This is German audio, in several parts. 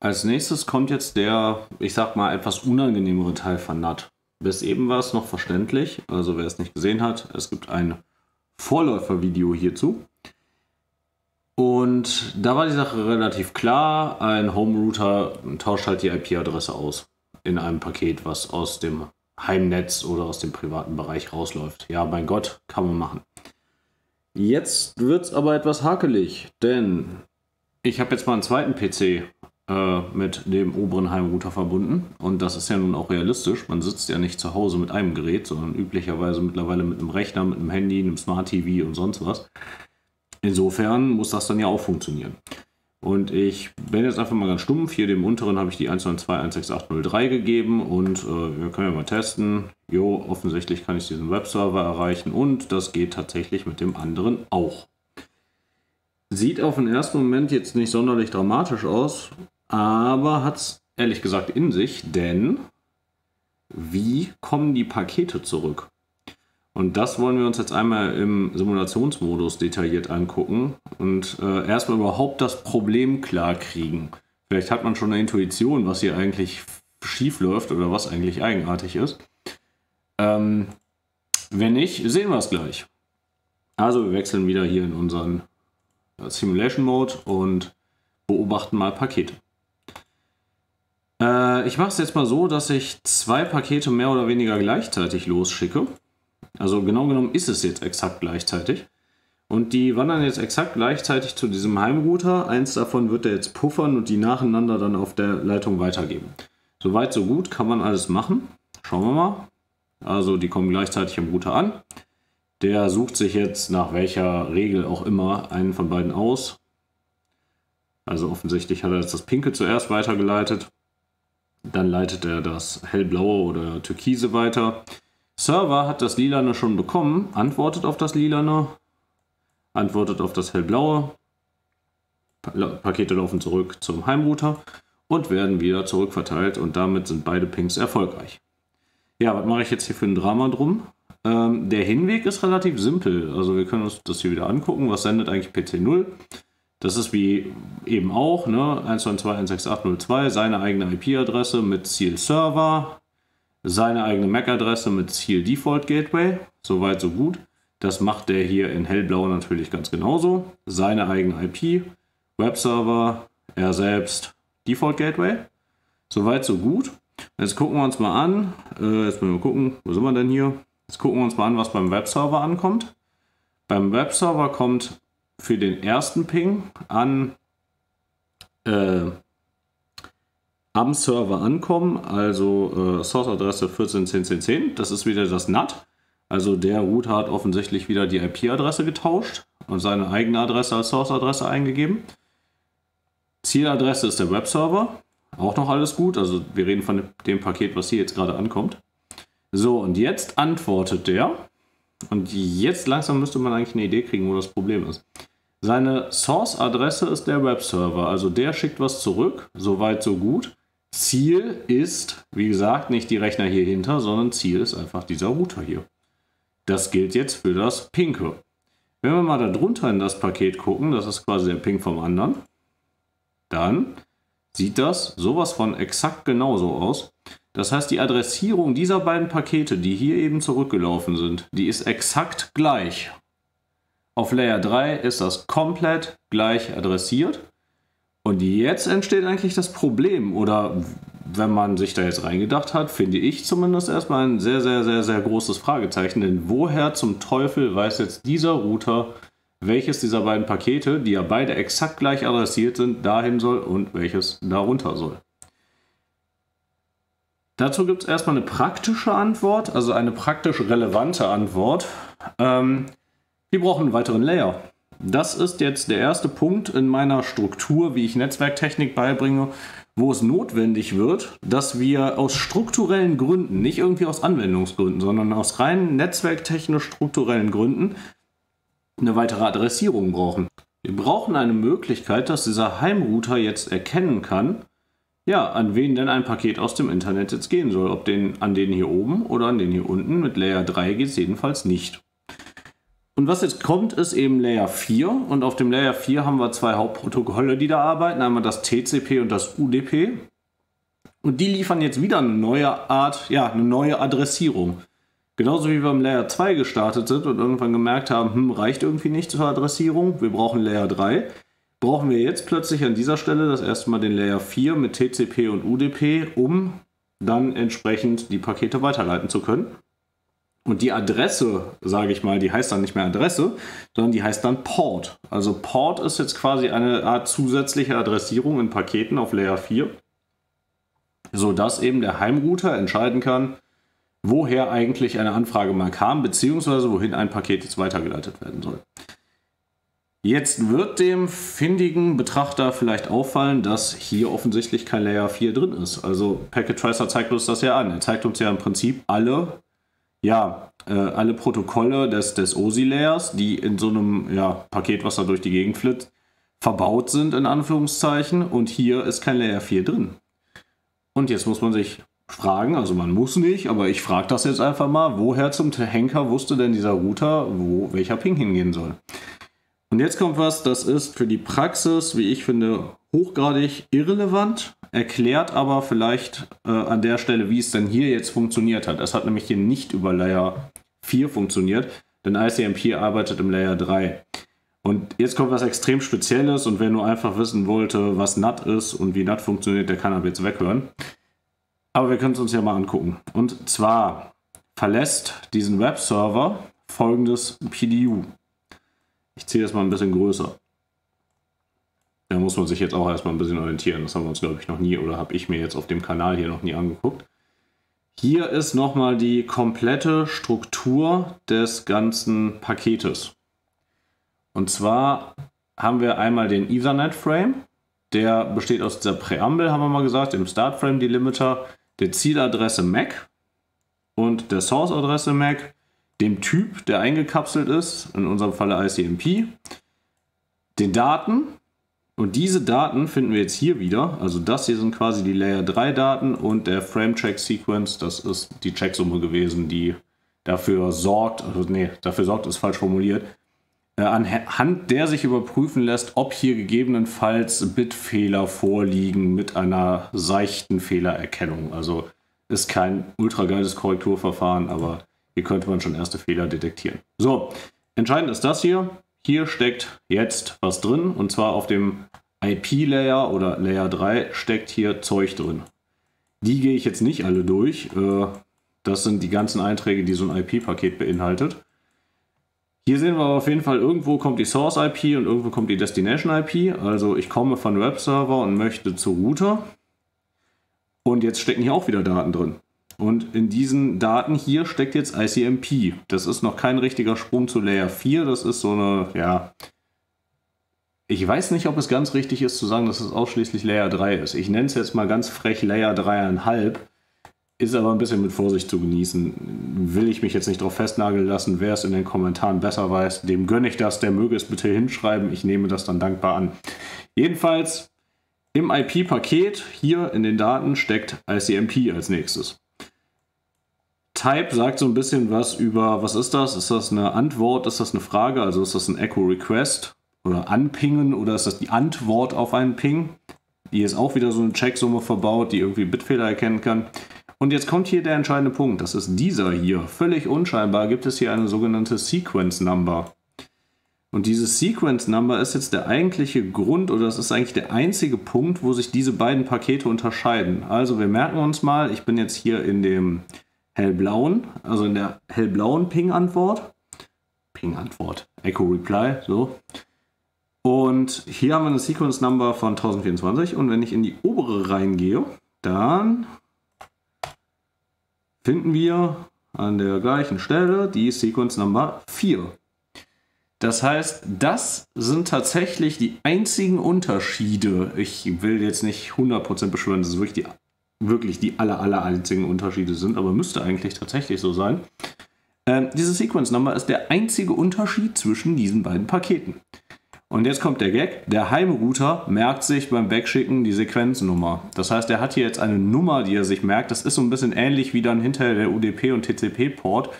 Als nächstes kommt jetzt der, ich sag mal, etwas unangenehmere Teil von NAT. Bis eben war es noch verständlich, also wer es nicht gesehen hat, es gibt ein Vorläufervideo hierzu. Und da war die Sache relativ klar, ein Home-Router tauscht halt die IP-Adresse aus in einem Paket, was aus dem Heimnetz oder aus dem privaten Bereich rausläuft. Ja, mein Gott, kann man machen. Jetzt wird es aber etwas hakelig, denn ich habe jetzt mal einen zweiten PC äh, mit dem oberen Heimrouter verbunden. Und das ist ja nun auch realistisch. Man sitzt ja nicht zu Hause mit einem Gerät, sondern üblicherweise mittlerweile mit einem Rechner, mit einem Handy, einem Smart TV und sonst was. Insofern muss das dann ja auch funktionieren. Und ich bin jetzt einfach mal ganz stumpf. Hier dem unteren habe ich die 192.168.03 gegeben und äh, wir können ja mal testen. Jo, offensichtlich kann ich diesen Webserver erreichen und das geht tatsächlich mit dem anderen auch. Sieht auf den ersten Moment jetzt nicht sonderlich dramatisch aus, aber hat es ehrlich gesagt in sich, denn wie kommen die Pakete zurück? Und das wollen wir uns jetzt einmal im Simulationsmodus detailliert angucken und äh, erstmal überhaupt das Problem klar kriegen. Vielleicht hat man schon eine Intuition, was hier eigentlich schief läuft oder was eigentlich eigenartig ist. Ähm, wenn nicht, sehen wir es gleich. Also wir wechseln wieder hier in unseren äh, Simulation Mode und beobachten mal Pakete. Äh, ich mache es jetzt mal so, dass ich zwei Pakete mehr oder weniger gleichzeitig losschicke. Also genau genommen ist es jetzt exakt gleichzeitig. Und die wandern jetzt exakt gleichzeitig zu diesem Heimrouter. Eins davon wird er jetzt puffern und die nacheinander dann auf der Leitung weitergeben. Soweit, so gut, kann man alles machen. Schauen wir mal. Also die kommen gleichzeitig im Router an. Der sucht sich jetzt nach welcher Regel auch immer einen von beiden aus. Also offensichtlich hat er jetzt das Pinke zuerst weitergeleitet. Dann leitet er das hellblaue oder türkise weiter. Server hat das lilane schon bekommen, antwortet auf das lilane, antwortet auf das hellblaue. Pa Pakete laufen zurück zum Heimrouter und werden wieder zurückverteilt und damit sind beide Pings erfolgreich. Ja, was mache ich jetzt hier für ein Drama drum? Ähm, der Hinweg ist relativ simpel. Also wir können uns das hier wieder angucken. Was sendet eigentlich PC0? Das ist wie eben auch, ne? 192.168.0.2, seine eigene IP-Adresse mit Ziel-Server, seine eigene MAC-Adresse mit Ziel-Default-Gateway. Soweit, so gut. Das macht der hier in hellblau natürlich ganz genauso. Seine eigene IP, Webserver, er selbst, Default-Gateway. Soweit, so gut. Jetzt gucken wir uns mal an, äh, jetzt müssen wir gucken, wo sind wir denn hier? Jetzt gucken wir uns mal an, was beim Webserver ankommt. Beim Webserver kommt für den ersten Ping an äh, am Server ankommen, also äh, Source-Adresse 14.10.10.10. Das ist wieder das NAT. Also der Router hat offensichtlich wieder die IP-Adresse getauscht und seine eigene Adresse als Source-Adresse eingegeben. Zieladresse ist der Webserver. Auch noch alles gut. Also wir reden von dem Paket, was hier jetzt gerade ankommt. So, und jetzt antwortet der und jetzt langsam müsste man eigentlich eine Idee kriegen, wo das Problem ist. Seine Source-Adresse ist der Webserver, also der schickt was zurück, soweit so gut. Ziel ist, wie gesagt, nicht die Rechner hier hinter, sondern Ziel ist einfach dieser Router hier. Das gilt jetzt für das Pinke. Wenn wir mal da drunter in das Paket gucken, das ist quasi der Ping vom anderen, dann sieht das sowas von exakt genauso aus. Das heißt, die Adressierung dieser beiden Pakete, die hier eben zurückgelaufen sind, die ist exakt gleich. Auf Layer 3 ist das komplett gleich adressiert. Und jetzt entsteht eigentlich das Problem, oder wenn man sich da jetzt reingedacht hat, finde ich zumindest erstmal ein sehr, sehr, sehr, sehr großes Fragezeichen. Denn woher zum Teufel weiß jetzt dieser Router, welches dieser beiden Pakete, die ja beide exakt gleich adressiert sind, dahin soll und welches darunter soll? Dazu gibt es erstmal eine praktische Antwort, also eine praktisch relevante Antwort. Ähm, wir brauchen einen weiteren Layer. Das ist jetzt der erste Punkt in meiner Struktur, wie ich Netzwerktechnik beibringe, wo es notwendig wird, dass wir aus strukturellen Gründen, nicht irgendwie aus Anwendungsgründen, sondern aus rein netzwerktechnisch strukturellen Gründen eine weitere Adressierung brauchen. Wir brauchen eine Möglichkeit, dass dieser Heimrouter jetzt erkennen kann, ja, an wen denn ein Paket aus dem Internet jetzt gehen soll. Ob den, an den hier oben oder an den hier unten. Mit Layer 3 geht es jedenfalls nicht. Und was jetzt kommt, ist eben Layer 4. Und auf dem Layer 4 haben wir zwei Hauptprotokolle, die da arbeiten. Einmal das TCP und das UDP. Und die liefern jetzt wieder eine neue Art, ja, eine neue Adressierung. Genauso wie wir im Layer 2 gestartet sind und irgendwann gemerkt haben, hm, reicht irgendwie nicht zur Adressierung, wir brauchen Layer 3, brauchen wir jetzt plötzlich an dieser Stelle das erste Mal den Layer 4 mit TCP und UDP, um dann entsprechend die Pakete weiterleiten zu können. Und die Adresse, sage ich mal, die heißt dann nicht mehr Adresse, sondern die heißt dann Port. Also Port ist jetzt quasi eine Art zusätzliche Adressierung in Paketen auf Layer 4, sodass eben der Heimrouter entscheiden kann, woher eigentlich eine Anfrage mal kam, beziehungsweise wohin ein Paket jetzt weitergeleitet werden soll. Jetzt wird dem findigen Betrachter vielleicht auffallen, dass hier offensichtlich kein Layer 4 drin ist. Also Packet Tracer zeigt uns das ja an. Er zeigt uns ja im Prinzip alle, ja, äh, alle Protokolle des, des OSI-Layers, die in so einem ja, Paket, was da durch die Gegend flitzt, verbaut sind, in Anführungszeichen. Und hier ist kein Layer 4 drin. Und jetzt muss man sich fragen, also man muss nicht, aber ich frage das jetzt einfach mal, woher zum Henker wusste denn dieser Router, wo welcher Ping hingehen soll? Und jetzt kommt was, das ist für die Praxis, wie ich finde, hochgradig irrelevant, erklärt aber vielleicht äh, an der Stelle, wie es denn hier jetzt funktioniert hat. Es hat nämlich hier nicht über Layer 4 funktioniert, denn ICMP arbeitet im Layer 3. Und jetzt kommt was extrem Spezielles und wer nur einfach wissen wollte, was NAT ist und wie NAT funktioniert, der kann aber jetzt weghören. Aber wir können es uns ja mal angucken. Und zwar verlässt diesen Webserver folgendes PDU. Ich ziehe das mal ein bisschen größer. Da muss man sich jetzt auch erstmal ein bisschen orientieren. Das haben wir uns, glaube ich, noch nie oder habe ich mir jetzt auf dem Kanal hier noch nie angeguckt. Hier ist nochmal die komplette Struktur des ganzen Paketes. Und zwar haben wir einmal den Ethernet-Frame. Der besteht aus der Präambel, haben wir mal gesagt, dem Start-Frame-Delimiter, der Zieladresse MAC und der Source-Adresse MAC dem Typ, der eingekapselt ist, in unserem Falle ICMP, den Daten. Und diese Daten finden wir jetzt hier wieder. Also das hier sind quasi die Layer 3 Daten und der Frame Check Sequence, das ist die Checksumme gewesen, die dafür sorgt, also nee, dafür sorgt ist falsch formuliert, äh, anhand der sich überprüfen lässt, ob hier gegebenenfalls Bitfehler vorliegen mit einer seichten Fehlererkennung. Also ist kein ultra geiles Korrekturverfahren, aber hier könnte man schon erste Fehler detektieren. So, entscheidend ist das hier. Hier steckt jetzt was drin und zwar auf dem IP-Layer oder Layer 3 steckt hier Zeug drin. Die gehe ich jetzt nicht alle durch. Äh, das sind die ganzen Einträge, die so ein IP-Paket beinhaltet. Hier sehen wir auf jeden Fall, irgendwo kommt die Source-IP und irgendwo kommt die Destination-IP. Also ich komme von Webserver und möchte zu Router. Und jetzt stecken hier auch wieder Daten drin. Und in diesen Daten hier steckt jetzt ICMP. Das ist noch kein richtiger Sprung zu Layer 4. Das ist so eine, ja. Ich weiß nicht, ob es ganz richtig ist zu sagen, dass es ausschließlich Layer 3 ist. Ich nenne es jetzt mal ganz frech Layer 3,5. Ist aber ein bisschen mit Vorsicht zu genießen. Will ich mich jetzt nicht drauf festnageln lassen. Wer es in den Kommentaren besser weiß, dem gönne ich das. Der möge es bitte hinschreiben. Ich nehme das dann dankbar an. Jedenfalls im IP-Paket hier in den Daten steckt ICMP als nächstes. Type sagt so ein bisschen was über, was ist das? Ist das eine Antwort? Ist das eine Frage? Also ist das ein Echo Request oder Anpingen oder ist das die Antwort auf einen Ping? Hier ist auch wieder so eine Checksumme verbaut, die irgendwie Bitfehler erkennen kann. Und jetzt kommt hier der entscheidende Punkt. Das ist dieser hier. Völlig unscheinbar gibt es hier eine sogenannte Sequence Number. Und diese Sequence Number ist jetzt der eigentliche Grund oder es ist eigentlich der einzige Punkt, wo sich diese beiden Pakete unterscheiden. Also wir merken uns mal, ich bin jetzt hier in dem hellblauen, also in der hellblauen Ping-Antwort. Ping-Antwort, Echo-Reply, so. Und hier haben wir eine Sequence Number von 1024 und wenn ich in die obere reingehe, dann finden wir an der gleichen Stelle die Sequence Number 4. Das heißt, das sind tatsächlich die einzigen Unterschiede. Ich will jetzt nicht 100% beschwören, das ist wirklich die wirklich die aller, aller einzigen Unterschiede sind, aber müsste eigentlich tatsächlich so sein. Ähm, diese Sequence Number ist der einzige Unterschied zwischen diesen beiden Paketen. Und jetzt kommt der Gag. Der Heimrouter merkt sich beim Wegschicken die Sequenznummer. Das heißt, er hat hier jetzt eine Nummer, die er sich merkt. Das ist so ein bisschen ähnlich wie dann hinterher der UDP- und TCP-Port.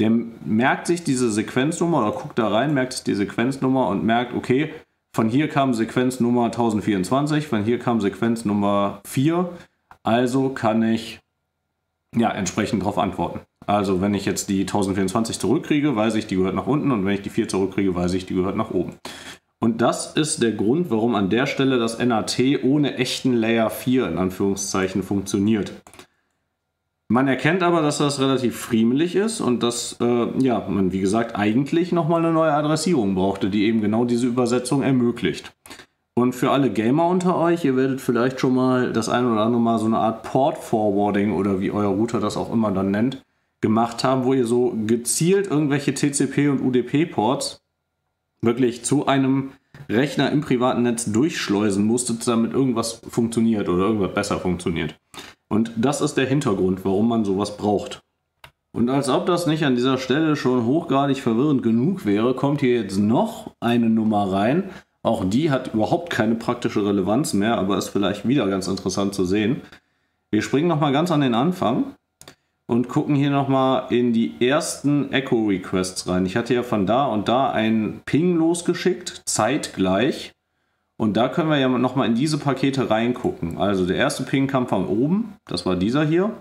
Der merkt sich diese Sequenznummer oder guckt da rein, merkt sich die Sequenznummer und merkt, okay, von hier kam Sequenznummer 1024, von hier kam Sequenznummer 4 also kann ich ja entsprechend darauf antworten. Also wenn ich jetzt die 1024 zurückkriege, weiß ich, die gehört nach unten und wenn ich die 4 zurückkriege, weiß ich, die gehört nach oben. Und das ist der Grund, warum an der Stelle das NAT ohne echten Layer 4 in Anführungszeichen funktioniert. Man erkennt aber, dass das relativ friemelig ist und dass äh, ja, man, wie gesagt, eigentlich nochmal eine neue Adressierung brauchte, die eben genau diese Übersetzung ermöglicht. Und für alle Gamer unter euch, ihr werdet vielleicht schon mal das ein oder andere Mal so eine Art Port Forwarding oder wie euer Router das auch immer dann nennt, gemacht haben, wo ihr so gezielt irgendwelche TCP und UDP-Ports wirklich zu einem Rechner im privaten Netz durchschleusen musstet, damit irgendwas funktioniert oder irgendwas besser funktioniert. Und das ist der Hintergrund, warum man sowas braucht. Und als ob das nicht an dieser Stelle schon hochgradig verwirrend genug wäre, kommt hier jetzt noch eine Nummer rein, auch die hat überhaupt keine praktische Relevanz mehr, aber ist vielleicht wieder ganz interessant zu sehen. Wir springen nochmal ganz an den Anfang und gucken hier nochmal in die ersten Echo-Requests rein. Ich hatte ja von da und da einen Ping losgeschickt, zeitgleich. Und da können wir ja nochmal in diese Pakete reingucken. Also der erste Ping kam von oben, das war dieser hier.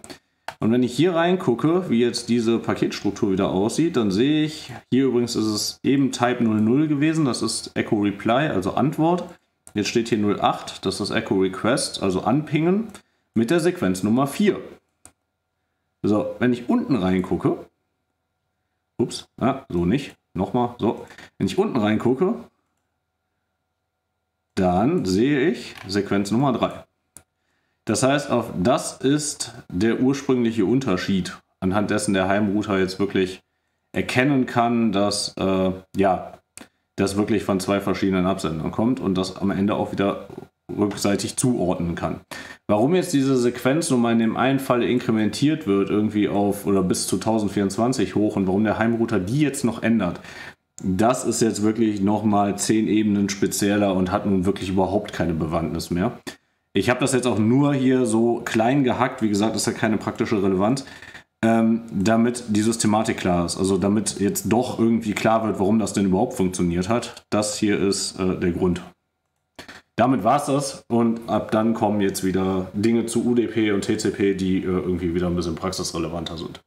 Und wenn ich hier reingucke, wie jetzt diese Paketstruktur wieder aussieht, dann sehe ich, hier übrigens ist es eben Type 00 gewesen, das ist Echo Reply, also Antwort. Jetzt steht hier 08, das ist Echo Request, also Anpingen, mit der Sequenz Nummer 4. So, wenn ich unten reingucke, ups, ah, so nicht, nochmal, so, wenn ich unten reingucke, dann sehe ich Sequenz Nummer 3. Das heißt, auf das ist der ursprüngliche Unterschied, anhand dessen der Heimrouter jetzt wirklich erkennen kann, dass äh, ja, das wirklich von zwei verschiedenen Absendern kommt und das am Ende auch wieder rückseitig zuordnen kann. Warum jetzt diese Sequenz nun mal in dem einen Fall inkrementiert wird, irgendwie auf oder bis zu 1024 hoch und warum der Heimrouter die jetzt noch ändert, das ist jetzt wirklich nochmal zehn Ebenen spezieller und hat nun wirklich überhaupt keine Bewandtnis mehr. Ich habe das jetzt auch nur hier so klein gehackt. Wie gesagt, ist ja keine praktische Relevanz. Ähm, damit die Systematik klar ist. Also damit jetzt doch irgendwie klar wird, warum das denn überhaupt funktioniert hat. Das hier ist äh, der Grund. Damit war es das und ab dann kommen jetzt wieder Dinge zu UDP und TCP, die äh, irgendwie wieder ein bisschen praxisrelevanter sind.